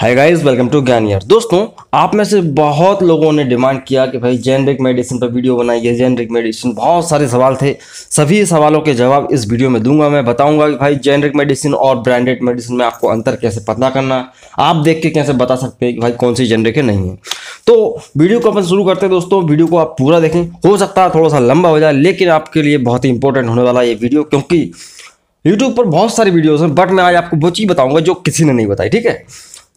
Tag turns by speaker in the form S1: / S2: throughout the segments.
S1: hi guys welcome to यार दोस्तों आप में से बहुत लोगों ने डिमांड किया कि भाई जेनरिक मेडिसिन पर वीडियो बनाइए जेनरिक मेडिसिन बहुत सारे सवाल थे सभी सवालों के जवाब इस वीडियो में दूंगा मैं बताऊंगा कि भाई जेनरिक मेडिसिन और ब्रांडेड मेडिसिन में आपको अंतर कैसे पता करना आप देख के कैसे बता सकते हैं कि भाई कौन सी जेनरिक है नहीं है तो वीडियो को अपन शुरू करते हैं दोस्तों वीडियो को आप पूरा देखें हो सकता है थोड़ा सा लंबा हो जाए लेकिन आपके लिए बहुत ही इंपॉर्टेंट होने वाला ये वीडियो क्योंकि यूट्यूब पर बहुत सारी वीडियोज़ हैं बट मैं आज आपको वो चीज़ बताऊंगा जो किसी ने नहीं बताई ठीक है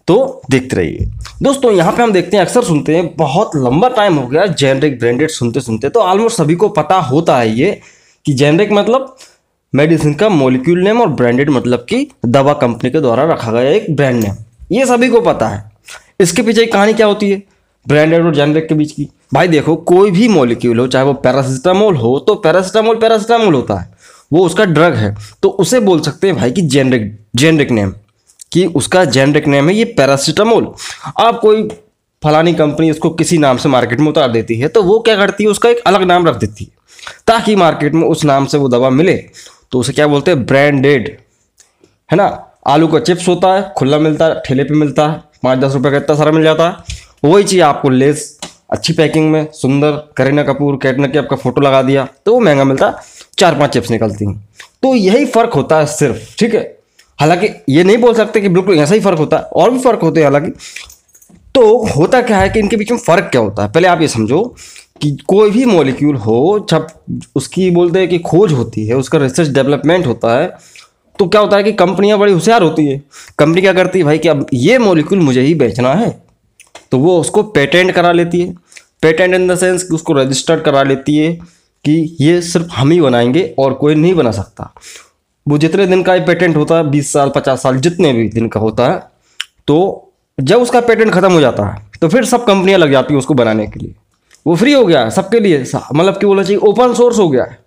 S1: तो देखते रहिए दोस्तों यहाँ पे हम देखते हैं अक्सर सुनते हैं बहुत लंबा टाइम हो गया जेनरिक ब्रांडेड सुनते सुनते तो ऑलमोस्ट सभी को पता होता है ये कि जेनरिक मतलब मेडिसिन का मोलिक्यूल नेम और ब्रांडेड मतलब कि दवा कंपनी के द्वारा रखा गया एक ब्रांड नेम ये सभी को पता है इसके पीछे कहानी क्या होती है ब्रांडेड और जेनरिक के बीच की भाई देखो कोई भी मॉलिक्यूल हो चाहे वो पैरासिटामोल हो तो पैरासिटामोल पैरासिटामोल होता है वो उसका ड्रग है तो उसे बोल सकते हैं भाई कि जेनरिक जेनरिक नेम कि उसका जेनरिक नेम है ये पैरासीटामोल आप कोई फलानी कंपनी उसको किसी नाम से मार्केट में उतार देती है तो वो क्या करती है उसका एक अलग नाम रख देती है ताकि मार्केट में उस नाम से वो दवा मिले तो उसे क्या बोलते हैं ब्रांडेड है ना आलू का चिप्स होता है खुला मिलता है ठेले पे मिलता है पाँच दस रुपये का इतना सारा मिल जाता है वही चीज़ आपको लेस अच्छी पैकिंग में सुंदर करीना कपूर कैटना की आपका फ़ोटो लगा दिया तो वो महंगा मिलता है चार पाँच चिप्स निकलती हैं तो यही फ़र्क होता है सिर्फ ठीक है हालांकि ये नहीं बोल सकते कि बिल्कुल ऐसा ही फ़र्क होता है और भी फ़र्क होते हैं हालांकि तो होता क्या है कि इनके बीच में फ़र्क क्या होता है पहले आप ये समझो कि कोई भी मॉलिक्यूल हो जब उसकी बोलते हैं कि खोज होती है उसका रिसर्च डेवलपमेंट होता है तो क्या होता है कि कंपनियां बड़ी होशियार होती है कंपनी क्या करती है भाई कि अब ये मॉलिक्यूल मुझे ही बेचना है तो वो उसको पेटेंट करा लेती है पेटेंट इन द सेंस कि उसको रजिस्टर्ड करा लेती है कि ये सिर्फ हम ही बनाएंगे और कोई नहीं बना सकता वो जितने दिन का ये पेटेंट होता है बीस साल पचास साल जितने भी दिन का होता है तो जब उसका पेटेंट ख़त्म हो जाता है तो फिर सब कंपनियां लग जाती हैं उसको बनाने के लिए वो फ्री हो गया है सबके लिए मतलब कि बोलना चाहिए ओपन सोर्स हो गया है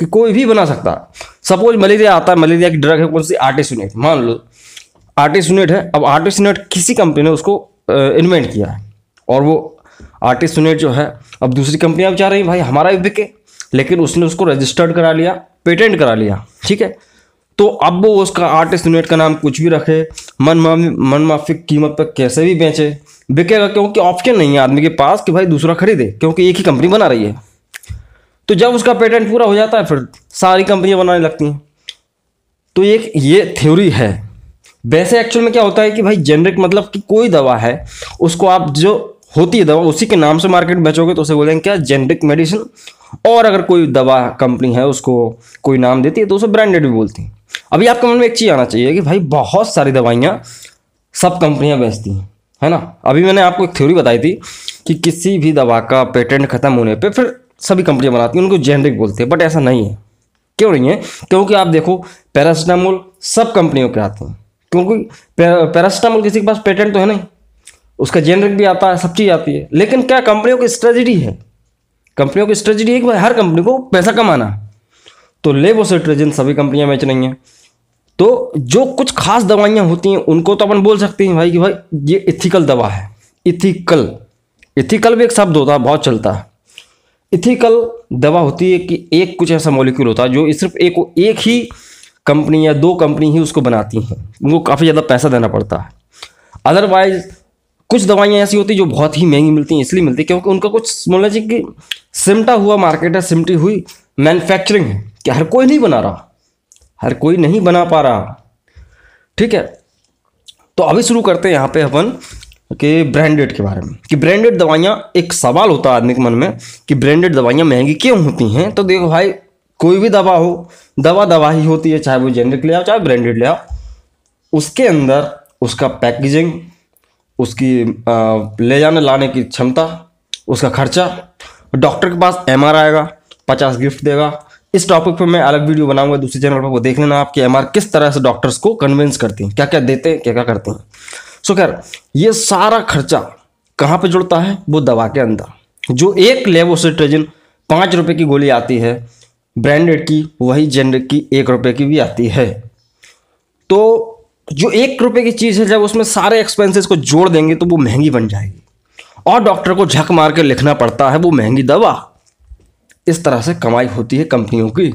S1: कि कोई भी बना सकता है सपोज मलेरिया आता है मलेरिया की ड्रग है कौन सी यूनिट मान लो आर्टिस्ट यूनिट है अब आर्टिस्ट यूनिट किसी कंपनी ने उसको इन्वेंट किया है और वो आर्टिस्ट यूनिट जो है अब दूसरी कंपनियां भी चाह रही भाई हमारा भी बिके लेकिन उसने उसको रजिस्टर्ड करा लिया पेटेंट करा लिया ठीक है तो अब वो उसका आर्टिस्ट यूनिट का नाम कुछ भी रखे मन मनमाफिक कीमत पर कैसे भी बेचे बिकेगा क्योंकि ऑप्शन नहीं है आदमी के पास कि भाई दूसरा खरीदे क्योंकि एक ही कंपनी बना रही है तो जब उसका पेटेंट पूरा हो जाता है फिर सारी कंपनियां बनाने लगती हैं तो एक ये थ्योरी है वैसे एक्चुअल में क्या होता है कि भाई जेनरिक मतलब कि कोई दवा है उसको आप जो होती है दवा उसी के नाम से मार्केट में बेचोगे तो उसे बोलेंगे क्या जेनरिक मेडिसिन और अगर कोई दवा कंपनी है उसको कोई नाम देती है तो उसे ब्रांडेड भी बोलती है अभी आपके मन में एक चीज़ आना चाहिए कि भाई बहुत सारी दवाइयाँ सब कंपनियाँ बेचती हैं है ना अभी मैंने आपको एक थ्योरी बताई थी कि किसी भी दवा का पेटेंट खत्म होने पर फिर सभी कंपनियाँ बनाती हैं उनको जेनरिक बोलते हैं बट ऐसा नहीं है क्यों नहीं है क्योंकि आप देखो पैरासिटामोल सब कंपनियों के आते हैं क्योंकि पैरासिटामोल किसी के पास पेटेंट तो है नहीं उसका जेनरिक भी आता है सब चीज़ आती है लेकिन क्या कंपनियों की स्ट्रेटजी है कंपनियों की स्ट्रेटजी है कि भाई हर कंपनी को पैसा कमाना तो लेबो सेट्रेजन सभी कंपनियां बेच रही हैं तो जो कुछ खास दवाइयाँ होती हैं उनको तो अपन बोल सकते हैं भाई कि भाई ये इथिकल दवा है इथिकल इथिकल भी एक शब्द होता है बहुत चलता है इथिकल दवा होती है कि एक कुछ ऐसा मॉलिक्यूल होता है जो सिर्फ एक एक ही कंपनी या दो कंपनी ही उसको बनाती हैं उनको काफ़ी ज़्यादा पैसा देना पड़ता है अदरवाइज कुछ दवाइयाँ ऐसी होती हैं जो बहुत ही महंगी मिलती हैं इसलिए मिलती है क्योंकि उनका कुछ मान लीजिए कि सिमटा हुआ मार्केट है सिमटी हुई मैन्युफैक्चरिंग है कि हर कोई नहीं बना रहा हर कोई नहीं बना पा रहा ठीक है तो अभी शुरू करते हैं यहाँ पे अपन के ब्रांडेड के बारे में कि ब्रांडेड दवाइयाँ एक सवाल होता है आदमी के मन में कि ब्रांडेड दवाइयाँ महंगी क्यों होती हैं तो देखो भाई कोई भी दवा हो दवा दवा ही होती है चाहे वो जेनरिक ले आओ चाहे ब्रांडेड ले आओ उसके अंदर उसका पैकेजिंग उसकी ले जाने लाने की क्षमता उसका खर्चा डॉक्टर के पास एम आएगा पचास गिफ्ट देगा इस टॉपिक पर मैं अलग वीडियो बनाऊंगा दूसरे चैनल पर वो देख लेना आपके एम किस तरह से डॉक्टर्स को कन्विंस करते हैं क्या क्या देते हैं क्या क्या करते हैं सो खैर ये सारा खर्चा कहाँ पे जुड़ता है वो दवा के अंदर जो एक लेवोसिट्रेजिन पाँच रुपये की गोली आती है ब्रांडेड की वही जेनरिक की एक रुपये की भी आती है तो जो एक रुपए की चीज़ है जब उसमें सारे एक्सपेंसेस को जोड़ देंगे तो वो महंगी बन जाएगी और डॉक्टर को झक मार के लिखना पड़ता है वो महंगी दवा इस तरह से कमाई होती है कंपनियों की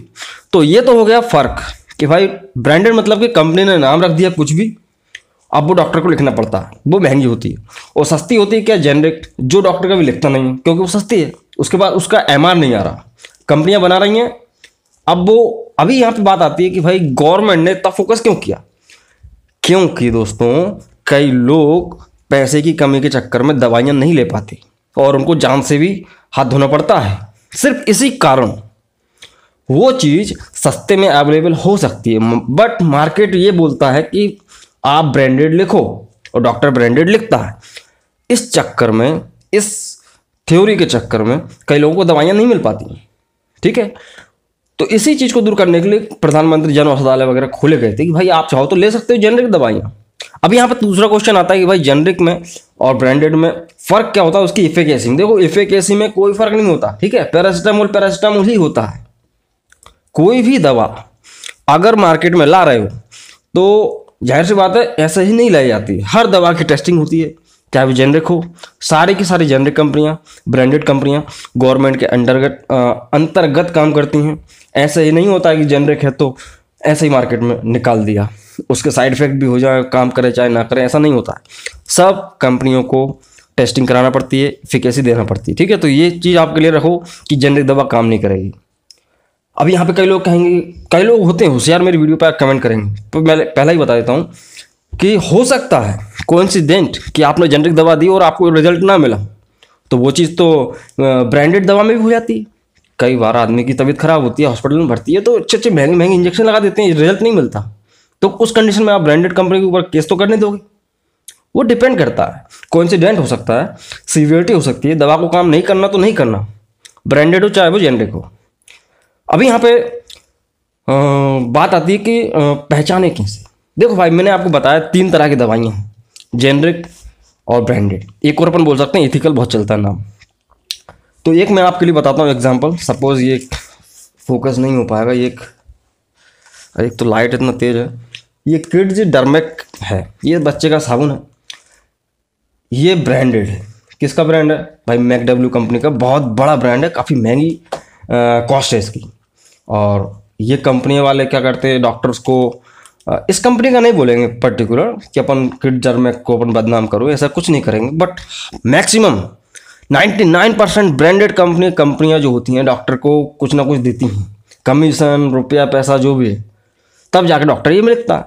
S1: तो ये तो हो गया फ़र्क कि भाई ब्रांडेड मतलब कि कंपनी ने नाम रख दिया कुछ भी अब वो डॉक्टर को लिखना पड़ता है वो महंगी होती है और सस्ती होती है क्या जेनरिक जो डॉक्टर का भी लिखता नहीं है क्योंकि वो सस्ती है उसके बाद उसका एम नहीं आ रहा कंपनियाँ बना रही हैं अब वो अभी यहाँ पे बात आती है कि भाई गवर्नमेंट ने इतना फोकस क्यों किया क्योंकि दोस्तों कई लोग पैसे की कमी के चक्कर में दवाइयाँ नहीं ले पाते और उनको जान से भी हाथ धोना पड़ता है सिर्फ इसी कारण वो चीज़ सस्ते में अवेलेबल हो सकती है बट मार्केट ये बोलता है कि आप ब्रांडेड लिखो और डॉक्टर ब्रांडेड लिखता है इस चक्कर में इस थ्योरी के चक्कर में कई लोगों को दवाइयाँ नहीं मिल पाती ठीक है तो इसी चीज़ को दूर करने के लिए प्रधानमंत्री जन औषधालय वगैरह खोले गए थे कि भाई आप चाहो तो ले सकते हो जेनरिक दवाइयाँ अब यहाँ पर दूसरा क्वेश्चन आता है कि भाई जेनरिक में और ब्रांडेड में फ़र्क क्या होता है उसकी इफेकेसी में देखो इफेकेसी में कोई फ़र्क नहीं होता ठीक है पैरासिटामोल पैरासिटामोल ही होता है कोई भी दवा अगर मार्केट में ला रहे हो तो जाहिर सी बात है ऐसे ही नहीं लाई जाती हर दवा की टेस्टिंग होती है चाहे वो जेनरिक हो सारे की सारी जेनरिक कंपनियां ब्रांडेड कंपनियां गवर्नमेंट के अंतर्गत अंतर्गत काम करती हैं ऐसे ही नहीं होता कि जेनरिक है तो ऐसे ही मार्केट में निकाल दिया उसके साइड इफेक्ट भी हो जाए काम करे चाहे ना करें ऐसा नहीं होता सब कंपनियों को टेस्टिंग कराना पड़ती है फिकेसी देना पड़ती है ठीक है तो ये चीज़ आपके लिए रखो कि जेनरिक दवा काम नहीं करेगी अब यहाँ पे कई लोग कहेंगे कई लोग होते हैं होशियार मेरी वीडियो पर कमेंट करेंगे तो मैं पहला ही बता देता हूँ कि हो सकता है कोइंसिडेंट कि आपने जेनरिक दवा दी और आपको रिजल्ट ना मिला तो वो चीज़ तो ब्रांडेड दवा में भी हो जाती है कई बार आदमी की तबीयत खराब होती है हॉस्पिटल में भर्ती है तो अच्छे अच्छे महंगे महंगे इंजेक्शन लगा देते हैं रिजल्ट नहीं मिलता तो उस कंडीशन में आप ब्रांडेड कंपनी के ऊपर केस तो करने दोगे वो डिपेंड करता है कोइंसिडेंट हो सकता है सीवियरिटी हो सकती है दवा को काम नहीं करना तो नहीं करना ब्रांडेड हो चाहे वो जेनरिक हो अभी यहाँ पे बात आती है कि पहचाने कैसे देखो भाई मैंने आपको बताया तीन तरह की दवाइयाँ हैं जेनरिक और ब्रांडेड एक और अपन बोल सकते हैं इथिकल बहुत चलता है नाम तो एक मैं आपके लिए बताता हूँ एग्जाम्पल सपोज़ ये फोकस नहीं हो पाएगा ये एक एक तो लाइट इतना तेज है ये किड्स डरमेक है ये बच्चे का साबुन है ये ब्रांडेड है किसका ब्रांड है भाई मैक डब्ल्यू कंपनी का बहुत बड़ा ब्रांड है काफ़ी महंगी कॉस्ट है इसकी और ये कंपनी वाले क्या करते हैं डॉक्टर्स को इस कंपनी का नहीं बोलेंगे पर्टिकुलर कि अपन किडजर में को अपन बदनाम करो ऐसा कुछ नहीं करेंगे but maximum 99 percent branded company कंपनियां जो होती हैं डॉक्टर को कुछ ना कुछ देती हैं कमीशन रुपया पैसा जो भी है तब जाकर डॉक्टर ये मिलता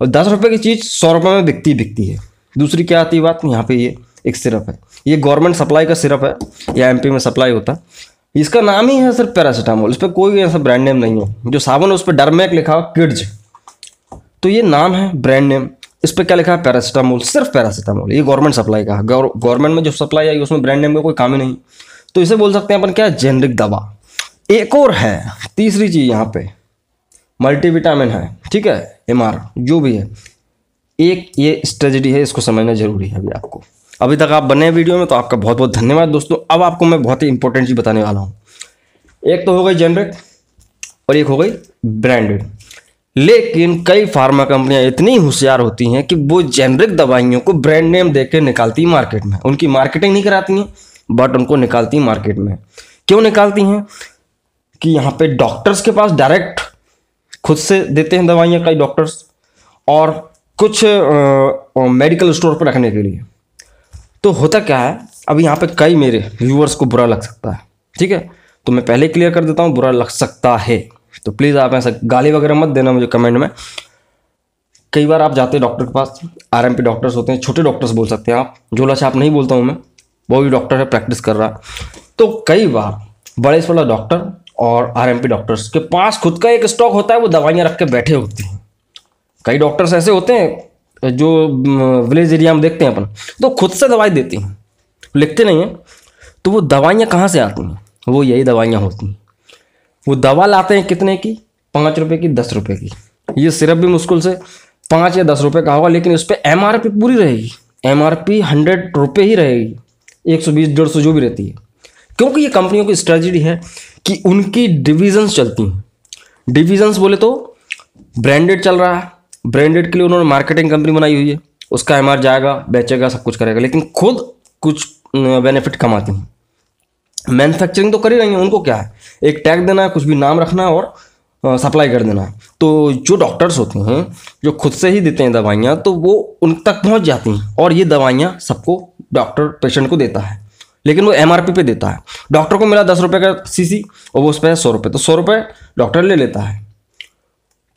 S1: और दस रुपये की चीज़ सौ रुपये में बिकती बिकती है दूसरी क्या आती है बात यहाँ पे ये एक सिरप है ये गवर्नमेंट सप्लाई का सिरप है या एमपी में सप्लाई होता है इसका नाम ही है सिर्फ पैरासीटामोल इस पर कोई ऐसा ब्रांड नेम नहीं है जो साबुन है उस पर डरमैक लिखा हो किड्ज तो ये नाम है ब्रांड नेम इस पर क्या लिखा है पैरासीटामोल सिर्फ पैरासीटामोल ये गवर्नमेंट सप्लाई का है गवर्नमेंट में जो सप्लाई आई उसमें ब्रांड नेम का कोई काम ही नहीं तो इसे बोल सकते हैं अपन क्या जेनरिक दवा एक और है तीसरी चीज़ यहाँ पे मल्टीविटामिन है ठीक है एम जो भी है एक ये स्ट्रेटजी है इसको समझना जरूरी है अभी आपको अभी तक आप बने वीडियो में तो आपका बहुत बहुत धन्यवाद दोस्तों अब आपको मैं बहुत ही इंपॉर्टेंट चीज़ बताने वाला हूँ एक तो हो गई जेनरिक और एक हो गई ब्रांडेड लेकिन कई फार्मा कंपनियां इतनी होशियार होती हैं कि वो जेनरिक दवाइयों को ब्रांड नेम दे के निकालती हैं मार्केट में उनकी मार्केटिंग नहीं कराती हैं बट उनको निकालती मार्केट में क्यों निकालती हैं कि यहाँ पे डॉक्टर्स के पास डायरेक्ट खुद से देते हैं दवाइयाँ कई डॉक्टर्स और कुछ मेडिकल स्टोर पर रखने के लिए तो होता क्या है अब यहाँ पे कई मेरे व्यूअर्स को बुरा लग सकता है ठीक है तो मैं पहले क्लियर कर देता हूँ बुरा लग सकता है तो प्लीज़ आप ऐसा गाली वगैरह मत देना मुझे कमेंट में कई बार आप जाते हैं डॉक्टर के पास आर डॉक्टर्स होते हैं छोटे डॉक्टर्स बोल सकते हैं आप जो आप नहीं बोलता हूँ मैं वो भी डॉक्टर है प्रैक्टिस कर रहा है तो कई बार बड़े से बड़ा डॉक्टर और आर डॉक्टर्स के पास खुद का एक स्टॉक होता है वो दवाइयाँ रख के बैठे होते हैं कई डॉक्टर्स ऐसे होते हैं जो विलेज एरिया में देखते हैं अपन तो खुद से दवाई देते हैं लिखते नहीं हैं तो वो दवाइयाँ कहाँ से आती हैं वो यही दवाइयाँ होती हैं वो दवा लाते हैं कितने की पाँच रुपये की दस रुपये की ये सिरप भी मुश्किल से पाँच या दस रुपये का होगा लेकिन उस पर एम पूरी रहेगी एम आर पी हंड्रेड रुपये ही रहेगी एक सौ बीस डेढ़ सौ जो भी रहती है क्योंकि ये कंपनियों की स्ट्रेटजी है कि उनकी डिविजन्स चलती हैं डिविजन्स बोले तो ब्रांडेड चल रहा है ब्रांडेड के लिए उन्होंने मार्केटिंग कंपनी बनाई हुई है उसका एम जाएगा बेचेगा सब कुछ करेगा लेकिन खुद कुछ बेनिफिट कमाते हैं मैन्युफैक्चरिंग तो कर ही रही हैं उनको क्या है एक टैग देना है कुछ भी नाम रखना है और सप्लाई कर देना है तो जो डॉक्टर्स होते हैं जो खुद से ही देते हैं दवाइयाँ तो वो उन तक पहुँच जाती हैं और ये दवाइयाँ सबको डॉक्टर पेशेंट को देता है लेकिन वो एम पे देता है डॉक्टर को मिला दस रुपये का सी और वो उस पर है सौ रुपये तो सौ रुपये डॉक्टर ले लेता है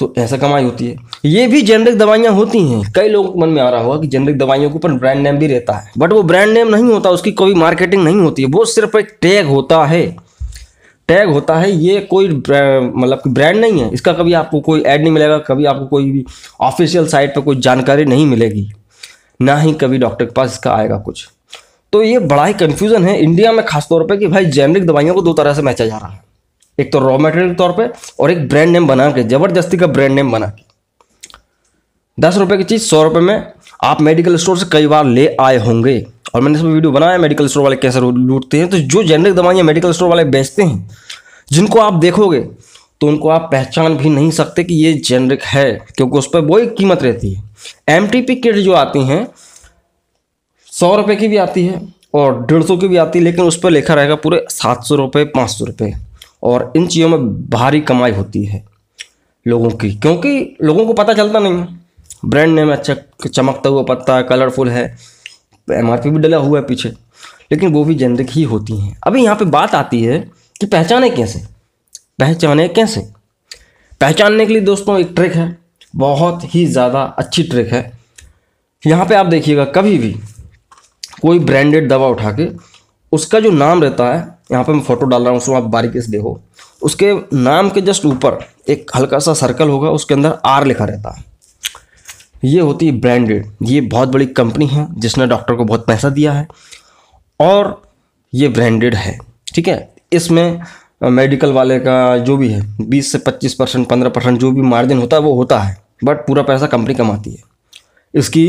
S1: तो ऐसा कमाई होती है ये भी जेनरिक दवाइयाँ होती हैं कई लोग मन में आ रहा होगा कि जेनरिक दवाइयों के ऊपर ब्रांड नेम भी रहता है बट वो ब्रांड नेम नहीं होता उसकी कोई मार्केटिंग नहीं होती है वो सिर्फ एक टैग होता है टैग होता है ये कोई मतलब ब्रांड नहीं है इसका कभी आपको कोई ऐड नहीं मिलेगा कभी आपको कोई भी ऑफिशियल साइट पर कोई जानकारी नहीं मिलेगी ना ही कभी डॉक्टर के पास इसका आएगा कुछ तो ये बड़ा ही कन्फ्यूज़न है इंडिया में खासतौर पर कि भाई जेनरिक दवाइयों को दो तरह से बेचा जा रहा है एक तो रॉ मटेरियल के तौर पे और एक ब्रांड नेम बना के ज़बरदस्ती का ब्रांड नेम बना के दस रुपये की चीज़ सौ रुपये में आप मेडिकल स्टोर से कई बार ले आए होंगे और मैंने इसमें वीडियो बनाया मेडिकल स्टोर वाले कैसे लूटते हैं तो जो जेनरिक दवाइयाँ मेडिकल स्टोर वाले बेचते हैं जिनको आप देखोगे तो उनको आप पहचान भी नहीं सकते कि ये जेनरिक है क्योंकि उस पर वही कीमत रहती है एम टी पी किट जो आती हैं सौ रुपये की भी आती है और डेढ़ सौ की भी आती है लेकिन उस पर लिखा रहेगा पूरे सात सौ रुपये पाँच सौ रुपये और इन चीज़ों में भारी कमाई होती है लोगों की क्योंकि लोगों को पता चलता नहीं है ब्रांड नेम अच्छा चमकता हुआ पत्ता है कलरफुल है एम भी डला हुआ है पीछे लेकिन वो भी जेनरिक ही होती हैं अभी यहाँ पे बात आती है कि पहचाने कैसे पहचाने कैसे पहचानने के लिए दोस्तों एक ट्रिक है बहुत ही ज़्यादा अच्छी ट्रिक है यहाँ पे आप देखिएगा कभी भी कोई ब्रांडेड दवा उठा के उसका जो नाम रहता है यहाँ पर मैं फ़ोटो डाल रहा हूँ उसको आप बारीकी से देखो उसके नाम के जस्ट ऊपर एक हल्का सा सर्कल होगा उसके अंदर आर लिखा रहता है ये होती है ब्रांडेड ये बहुत बड़ी कंपनी है जिसने डॉक्टर को बहुत पैसा दिया है और ये ब्रांडेड है ठीक है इसमें मेडिकल वाले का जो भी है 20 से 25 परसेंट पंद्रह परसेंट जो भी मार्जिन होता है वो होता है बट पूरा पैसा कंपनी कमाती है इसकी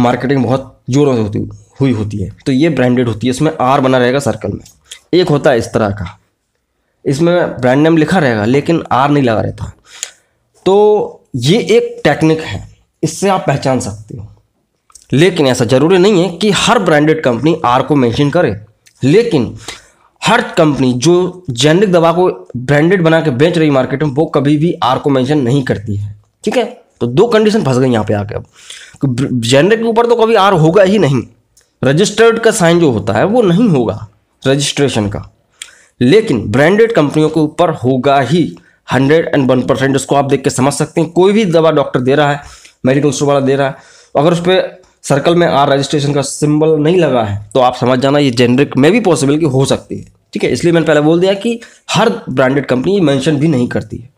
S1: मार्केटिंग बहुत जोरों से होती हुई होती है तो ये ब्रांडेड होती है इसमें आर बना रहेगा सर्कल में एक होता है इस तरह का इसमें ब्रांड नेम लिखा रहेगा लेकिन आर नहीं लगा रहता तो ये एक टेक्निक है इससे आप पहचान सकते हो लेकिन ऐसा ज़रूरी नहीं है कि हर ब्रांडेड कंपनी आर को मेंशन करे लेकिन हर कंपनी जो जेनरिक दवा को ब्रांडेड बना के बेच रही मार्केट में वो कभी भी आर को मेंशन नहीं करती है ठीक है तो दो कंडीशन फंस गई यहाँ पे आके अब जेनरिक के ऊपर तो कभी आर होगा ही नहीं रजिस्टर्ड का साइन जो होता है वो नहीं होगा रजिस्ट्रेशन का लेकिन ब्रांडेड कंपनियों के ऊपर होगा ही हंड्रेड एंड वन परसेंट उसको आप देख के समझ सकते हैं कोई भी दवा डॉक्टर दे रहा है मेडिकल स्टोर वाला दे रहा है अगर उस पर सर्कल में आर रजिस्ट्रेशन का सिंबल नहीं लगा है तो आप समझ जाना ये जेनरिक में भी पॉसिबल की हो सकती है ठीक है इसलिए मैंने पहले बोल दिया कि हर ब्रांडेड कंपनी मैंशन भी नहीं करती है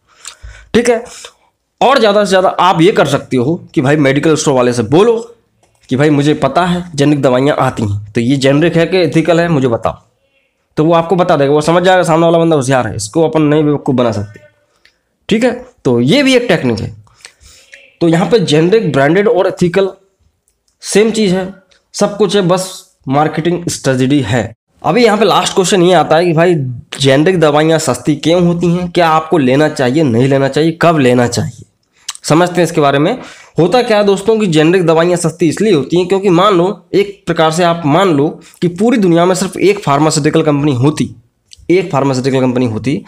S1: ठीक है और ज़्यादा से ज़्यादा आप ये कर सकते हो कि भाई मेडिकल स्टोर वाले से बोलो कि भाई मुझे पता है जेनरिक दवाइयाँ आती हैं तो ये जेनरिक है कि एथिकल है मुझे बताओ तो वो आपको बता देगा वो समझ जाएगा सामने वाला बंदा होशियार है इसको अपन नहीं बेवकूफ़ बना सकते ठीक है तो ये भी एक टेक्निक है तो यहाँ पे जेनरिक ब्रांडेड और एथिकल सेम चीज़ है सब कुछ है बस मार्केटिंग स्ट्रेटजी है अभी यहाँ पे लास्ट क्वेश्चन ये आता है कि भाई जेनरिक दवाइयाँ सस्ती क्यों होती हैं क्या आपको लेना चाहिए नहीं लेना चाहिए कब लेना चाहिए समझते हैं इसके बारे में होता क्या है दोस्तों कि जेनरिक दवाइयाँ सस्ती इसलिए होती हैं क्योंकि मान लो एक प्रकार से आप मान लो कि पूरी दुनिया में सिर्फ एक फार्मास्यूटिकल कंपनी होती एक फार्मास्यूटिकल कंपनी होती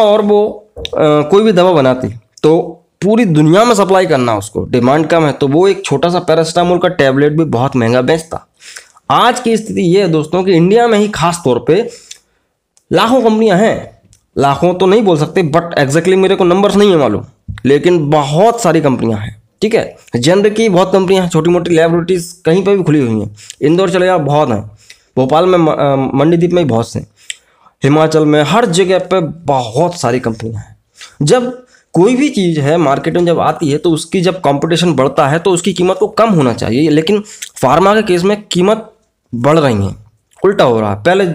S1: और वो आ, कोई भी दवा बनाती तो पूरी दुनिया में सप्लाई करना उसको डिमांड कम है तो वो एक छोटा सा पैरासीटामोल का टैबलेट भी बहुत महंगा बेचता आज की स्थिति ये है दोस्तों कि इंडिया में ही खास तौर पे लाखों कंपनियां हैं लाखों तो नहीं बोल सकते बट एग्जैक्टली exactly मेरे को नंबर्स नहीं है मालूम लेकिन बहुत सारी कंपनियां हैं ठीक है जनर की बहुत कंपनियाँ छोटी मोटी लेबोरेटरीज कहीं पर भी खुली हुई हैं इंदौर चले जाओ बहुत हैं भोपाल में मंडीदीप में भी बहुत से हिमाचल में हर जगह पर बहुत सारी कंपनियाँ हैं जब कोई भी चीज़ है मार्केट में जब आती है तो उसकी जब कंपटीशन बढ़ता है तो उसकी कीमत को तो कम होना चाहिए लेकिन फार्मा के केस में कीमत बढ़ रही है उल्टा हो रहा है पहले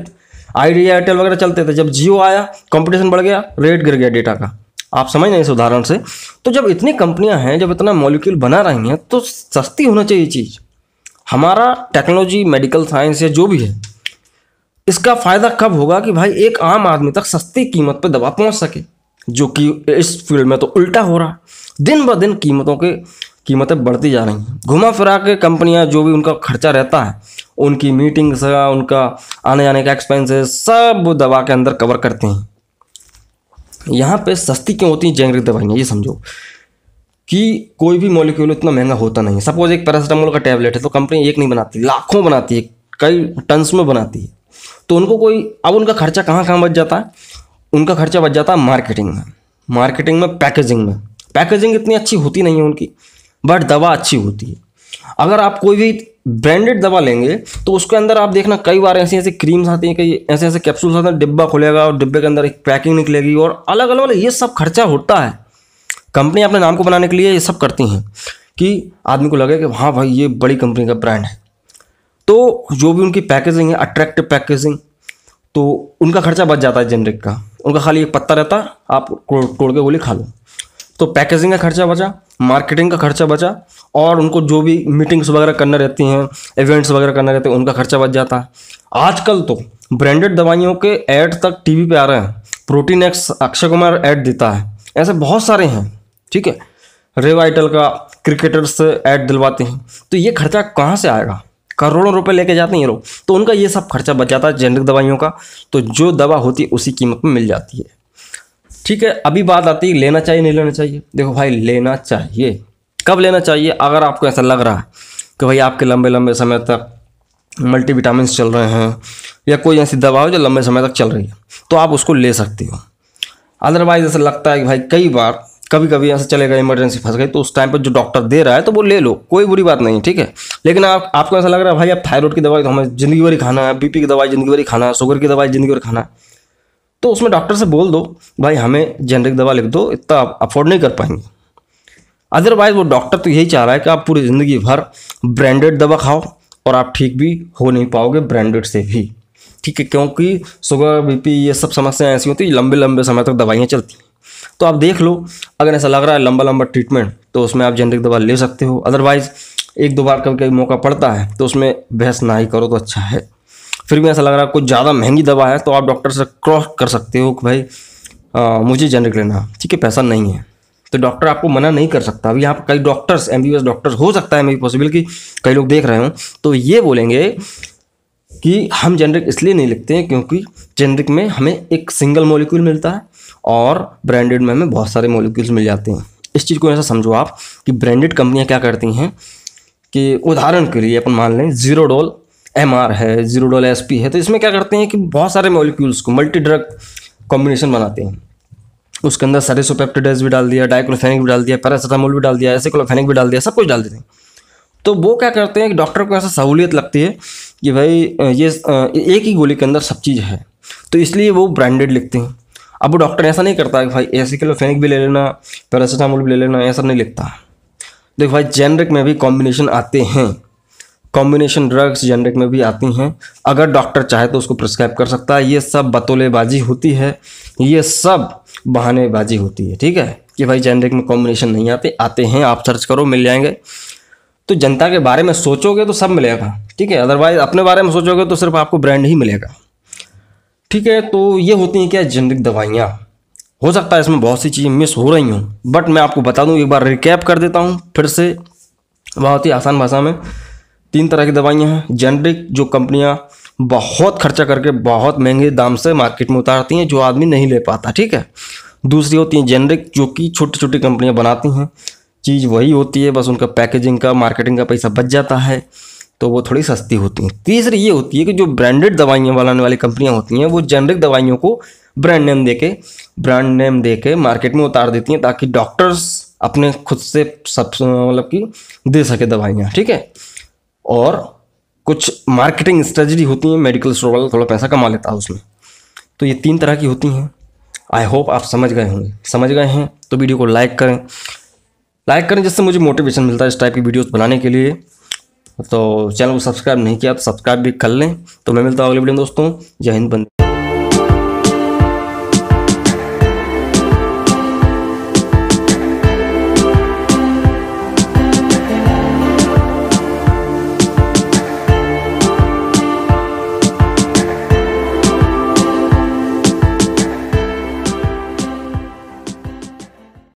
S1: आइडिया एयरटेल वगैरह चलते थे जब जियो आया कंपटीशन बढ़ गया रेट गिर गया डेटा का आप समझ रहे इस उदाहरण से तो जब इतनी कंपनियां हैं जब इतना मॉलिक्यूल बना रही हैं तो सस्ती होना चाहिए चीज़ हमारा टेक्नोलॉजी मेडिकल साइंस या जो भी है इसका फ़ायदा कब होगा कि भाई एक आम आदमी तक सस्ती कीमत पर दवा पहुंच सके जो कि इस फील्ड में तो उल्टा हो रहा है दिन ब दिन कीमतों के कीमतें बढ़ती जा रही हैं घुमा फिरा के कंपनियां जो भी उनका खर्चा रहता है उनकी मीटिंग्स उनका आने जाने का एक्सपेंसेस सब दवा के अंदर कवर करते हैं यहाँ पे सस्ती क्यों होती हैं जेनरिक दवाइयाँ ये समझो कि कोई भी मॉलिक्यूल इतना महंगा होता नहीं है सपोज एक पैरासिटामोल का टैबलेट है तो कंपनी एक नहीं बनाती लाखों बनाती है कई टन्स में बनाती है तो उनको कोई अब उनका खर्चा कहाँ कहाँ बच जाता है उनका खर्चा बच जाता है मार्केटिंग में मार्केटिंग में पैकेजिंग में पैकेजिंग इतनी अच्छी होती नहीं है उनकी बट दवा अच्छी होती है अगर आप कोई भी ब्रांडेड दवा लेंगे तो उसके अंदर आप देखना कई बार ऐसी ऐसे क्रीम्स आती हैं कई ऐसे ऐसे कैप्सूल्स आते हैं डिब्बा खुलेगा और डिब्बे के अंदर एक पैकिंग निकलेगी और अलग अलग ये सब खर्चा होता है कंपनी अपने नाम को बनाने के लिए ये सब करती हैं कि आदमी को लगे कि हाँ भाई ये बड़ी कंपनी का ब्रांड है तो जो भी उनकी पैकेजिंग है अट्रैक्टिव पैकेजिंग तो उनका खर्चा बच जाता है जेनरिक का उनका खाली एक पत्ता रहता आप तोड़ के गोली खा लो तो पैकेजिंग का खर्चा बचा मार्केटिंग का खर्चा बचा और उनको जो भी मीटिंग्स वगैरह करना रहती हैं इवेंट्स वगैरह करना रहते हैं उनका खर्चा बच जाता है आजकल तो ब्रांडेड दवाइयों के ऐड तक टीवी पे आ रहे हैं Protinex Akshay Kumar ad देता है ऐसे बहुत सारे हैं ठीक है रेवाइटल का क्रिकेटर्स ऐड दिलवाते हैं तो ये खर्चा कहाँ से आएगा करोड़ों रुपए लेके जाते हैं ये लोग तो उनका ये सब खर्चा बच जाता है जेनरिक दवाइयों का तो जो दवा होती है उसी कीमत में मिल जाती है ठीक है अभी बात आती है लेना चाहिए नहीं लेना चाहिए देखो भाई लेना चाहिए कब लेना चाहिए अगर आपको ऐसा लग रहा है कि भाई आपके लंबे लंबे समय तक मल्टीविटामिन चल रहे हैं या कोई ऐसी दवा हो जो लंबे समय तक चल रही है तो आप उसको ले सकते हो अदरवाइज ऐसा लगता है कि भाई कई बार कभी कभी ऐसा चलेगा इमरजेंसी फंस गई तो उस टाइम पर जो डॉक्टर दे रहा है तो वो ले लो कोई बुरी बात नहीं ठीक है लेकिन आप आपको ऐसा लग रहा है भाई आप थायराइड की दवाई तो हमें ज़िंदगी भर ही खाना है बीपी की दवाई ज़िंदगी भर ही खाना है शुगर की दवाई ज़िंदगी भर खाना है तो उसमें डॉक्टर से बोल दो भाई हमें जेनरिक दवा लिख दो इतना अफोर्ड नहीं कर पाएंगे अदरवाइज वो डॉक्टर तो यही चाह रहा है कि आप पूरी ज़िंदगी भर ब्रांडेड दवा खाओ और आप ठीक भी हो नहीं पाओगे ब्रांडेड से भी ठीक है क्योंकि शुगर बीपी ये सब समस्याएं ऐसी होती हैं लंबे लंबे समय तक दवाइयाँ चलती हैं तो आप देख लो अगर ऐसा लग रहा है लंबा लंबा ट्रीटमेंट तो उसमें आप जेनरिक दवा ले सकते हो अदरवाइज़ एक दो बार कभी कभी मौका पड़ता है तो उसमें बहस ना ही करो तो अच्छा है फिर भी ऐसा लग रहा है कुछ ज़्यादा महंगी दवा है तो आप डॉक्टर से क्रॉस कर सकते हो कि भाई आ, मुझे जेनरिक लेना ठीक है पैसा नहीं है तो डॉक्टर आपको मना नहीं कर सकता अभी यहाँ पर कई डॉक्टर्स एम बी डॉक्टर्स हो सकता है मे भी पॉसिबल कि कई लोग देख रहे हों तो ये बोलेंगे कि हम जेनरिक इसलिए नहीं लिखते हैं क्योंकि जेनरिक में हमें एक सिंगल मोलिक्यूल मिलता है और ब्रांडेड में हमें बहुत सारे मोलिक्यूल्स मिल जाते हैं इस चीज़ को ऐसा समझो आप कि ब्रांडेड कंपनियाँ क्या करती हैं कि उदाहरण के लिए अपन मान लें जीरो डोल एम है जीरो डॉल एस है तो इसमें क्या करते हैं कि बहुत सारे मोलिक्यूल्स को मल्टी ड्रग कॉम्बिनेशन बनाते हैं उसके अंदर सारे सोपेप्टिडाइज भी डाल दिया डाइक्लोफेनिक भी डाल दिया पैरासीटामोल भी डाल दिया ऐसे क्लोफेनिक भी डाल दिया सब कुछ डाल देते हैं तो वो क्या करते हैं कि डॉक्टर को ऐसा सहूलियत लगती है कि भाई ये एक ही गोली के अंदर सब चीज़ है तो इसलिए वो ब्रांडेड लिखते हैं अब वो डॉक्टर ऐसा नहीं करता कि भाई ऐसे क्लोफेनिक भी ले लेना पैरासीटामोल भी ले लेना ऐसा नहीं लिखता देखो भाई जेनरिक में भी कॉम्बिनेशन आते हैं कॉम्बिनेशन ड्रग्स जेनरिक में भी आती हैं अगर डॉक्टर चाहे तो उसको प्रिस्क्राइब कर सकता है ये सब बतौलेबाजी होती है ये सब बहानेबाजी होती है ठीक है कि भाई जेनरिक में कॉम्बिनेशन नहीं आते आते हैं आप सर्च करो मिल जाएंगे तो जनता के बारे में सोचोगे तो सब मिलेगा ठीक है अदरवाइज अपने बारे में सोचोगे तो सिर्फ आपको ब्रांड ही मिलेगा ठीक है तो ये होती हैं क्या जेनरिक दवाइयाँ हो सकता है इसमें बहुत सी चीज़ें मिस हो रही हूँ बट मैं आपको बता दूँ एक बार रिकैप कर देता हूँ फिर से बहुत ही आसान भाषा में तीन तरह की दवाइयाँ हैं जेनरिक जो कंपनियाँ बहुत खर्चा करके बहुत महंगे दाम से मार्केट में उतारती हैं जो आदमी नहीं ले पाता ठीक है दूसरी होती हैं जेनरिक जो कि छोटी छोटी कंपनियाँ बनाती हैं चीज़ वही होती है बस उनका पैकेजिंग का मार्केटिंग का पैसा बच जाता है तो वो थोड़ी सस्ती होती हैं तीसरी ये होती है कि जो ब्रांडेड दवाइयाँ बनाने वाली कंपनियाँ होती हैं वो जेनरिक दवाइयों को ब्रांड नेम दे के ब्रांड नेम दे के मार्केट में उतार देती हैं ताकि डॉक्टर्स अपने खुद से सब मतलब कि दे सके दवाइयाँ ठीक है और कुछ मार्केटिंग स्ट्रेटजी होती है मेडिकल स्टोर वाला थोड़ा पैसा कमा लेता है उसमें तो ये तीन तरह की होती हैं आई होप आप समझ गए होंगे समझ गए हैं तो वीडियो को लाइक करें लाइक करें जिससे मुझे मोटिवेशन मिलता है इस टाइप की वीडियोस बनाने के लिए तो चैनल को सब्सक्राइब नहीं किया तो सब्सक्राइब भी कर लें तो मैं मिलता हूँ अगले वीडियो में दोस्तों जय हिंद बंद